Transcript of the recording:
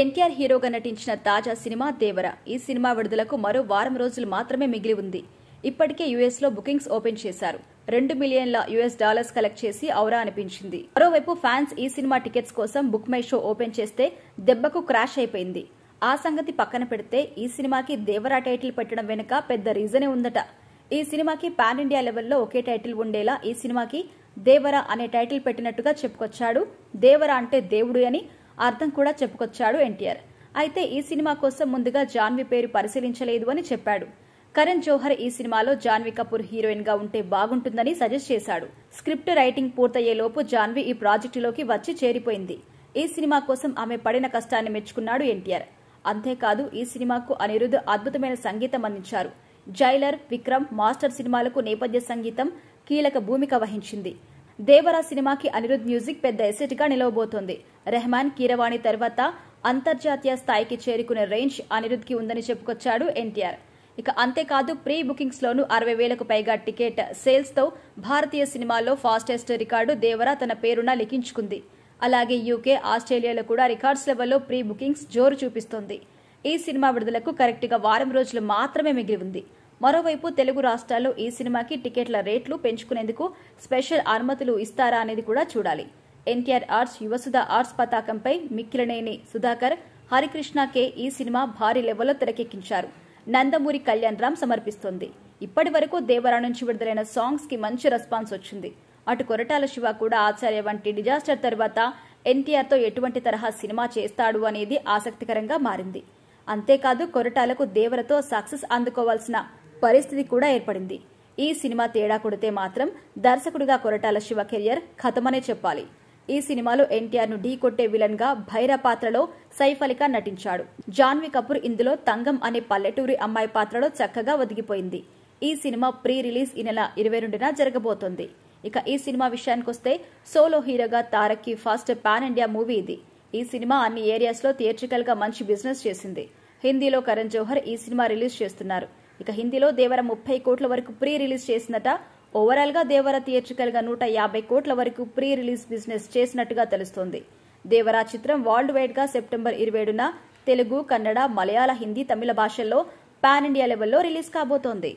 ఎన్టీఆర్ హీరోగా నటించిన తాజా సినిమా దేవర ఈ సినిమా విడుదలకు మరో వారం రోజులు మాత్రమే మిగిలి ఉంది ఇప్పటికే లో బుకింగ్స్ ఓపెన్ చేశారు రెండు మిలియన్ల యుఎస్ డాలర్స్ కలెక్ట్ చేసి ఔరా అనిపించింది మరోవైపు ఫ్యాన్స్ ఈ సినిమా టికెట్స్ కోసం బుక్ మై షో ఓపెన్ చేస్తే దెబ్బకు క్రాష్ అయిపోయింది ఆ సంగతి పక్కన పెడితే ఈ సినిమాకి దేవరా టైటిల్ పెట్టడం వెనుక పెద్ద రీజనే ఉందట ఈ సినిమాకి పాన్ ఇండియా లెవెల్లో ఒకే టైటిల్ ఉండేలా ఈ సినిమాకి దేవరా అనే టైటిల్ పెట్టినట్టుగా చెప్పుకొచ్చాడు దేవరా అంటే దేవుడు అని అర్థం కూడా చెప్పుకొచ్చాడు ఎన్టీఆర్ అయితే ఈ సినిమా కోసం ముందుగా జాన్వి పేరు పరిశీలించలేదు అని చెప్పాడు కరణ్ జోహర్ ఈ సినిమాలో జాన్వి కపూర్ హీరోయిన్ గా ఉంటే బాగుంటుందని సజెస్ట్ చేశాడు స్క్రిప్ట్ రైటింగ్ పూర్తయ్యేలోపు జాన్వి ఈ ప్రాజెక్టులోకి వచ్చి చేరిపోయింది ఈ సినిమా కోసం ఆమె పడిన కష్టాన్ని మెచ్చుకున్నాడు ఎన్టీఆర్ అంతేకాదు ఈ సినిమాకు అనిరుద్ధ అద్భుతమైన సంగీతం అందించారు జైలర్ విక్రమ్ మాస్టర్ సినిమాలకు నేపథ్య సంగీతం కీలక భూమిక వహించింది దేవరా సినిమాకి అనిరుద్ మ్యూజిక్ పెద్ద గా నిలవబోతోంది రెహమాన్ కీరవాణి తర్వాత అంతర్జాతీయ స్థాయికి చేరుకునే రేంజ్ అనిరుద్ధ్కి ఉందని చెప్పుకొచ్చాడు ఎన్టీఆర్ ఇక అంతేకాదు ప్రీ బుకింగ్స్లోనూ అరవై వేలకు పైగా టికెట్ సేల్స్తో భారతీయ సినిమాల్లో ఫాస్టెస్ట్ రికార్డు దేవరా తన పేరున లిఖించుకుంది అలాగే యూకే ఆస్ట్రేలియాలో కూడా రికార్డ్స్ లెవెల్లో ప్రీ బుకింగ్స్ జోరు చూపిస్తోంది ఈ సినిమా విడుదలకు కరెక్ట్గా వారం రోజులు మాత్రమే మిగిలి ఉంది మరోవైపు తెలుగు రాష్ట్రాల్లో ఈ సినిమాకి టికెట్ల రేట్లు పెంచుకునేందుకు స్పెషల్ అనుమతులు ఇస్తారా అనేది కూడా చూడాలి ఎన్టీఆర్ ఆర్ట్స్ యువసుధ ఆర్ట్స్ పతాకంపై మిక్కిలనేని సుధాకర్ హరికృష్ణ కే ఈ సినిమా భారీ లెవెల్లో తెరకెక్కించారు నందమూరి కళ్యాణ్ రామ్ సమర్పిస్తోంది ఇప్పటి వరకు దేవరా నుంచి విడుదలైన సాంగ్స్ కి మంచి రెస్పాన్స్ వచ్చింది అటు కొరటాల శివ కూడా ఆచార్య వంటి డిజాస్టర్ తర్వాత ఎన్టీఆర్తో ఎటువంటి తరహా సినిమా చేస్తాడు అనేది ఆసక్తికరంగా మారింది అంతేకాదు కొరటాలకు దేవరతో సక్సెస్ అందుకోవాల్సిన పరిస్థితి కూడా ఏర్పడింది ఈ సినిమా తేడా కొడితే మాత్రం దర్శకుడిగా కొరటాల శివ కెరియర్ ఖతమనే చెప్పాలి ఈ సినిమాలో ఎన్టీఆర్ ను ఢీ కొట్టే విలన్ గా భైర పాత్రలో సైఫ్ అలీ ఖాన్ నటించాడు జాన్వీ కపూర్ ఇందులో తంగం అనే పల్లెటూరి అమ్మాయి పాత్రలో చక్కగా ఒదిగిపోయింది ఈ సినిమా ప్రీ రిలీజ్ ఈ నెల ఇరవై రెండున జరగబోతోంది ఇక ఈ సినిమా విషయానికొస్తే సోలో హీరోగా తారక్కి ఫస్ట్ పాన్ ఇండియా మూవీ ఇది ఈ సినిమా అన్ని ఏరియాస్లో గా మంచి బిజినెస్ చేసింది హిందీలో కరణ్ జోహర్ ఈ సినిమా రిలీజ్ చేస్తున్నారు ఇక హిందీలో దేవర ముప్పై కోట్ల వరకు ప్రీ రిలీజ్ చేసిందట ఓవరాల్గా దేవర గా నూట యాభై కోట్ల వరకు ప్రీ రిలీజ్ బిజినెస్ చేసినట్టుగా తెలుస్తోంది దేవరా చిత్రం వరల్డ్ వైడ్గా సెప్టెంబర్ ఇరవై ఏడున తెలుగు కన్నడ మలయాళ హిందీ తమిళ భాషల్లో పాన్ ఇండియా లెవెల్లో రిలీజ్ కాబోతోంది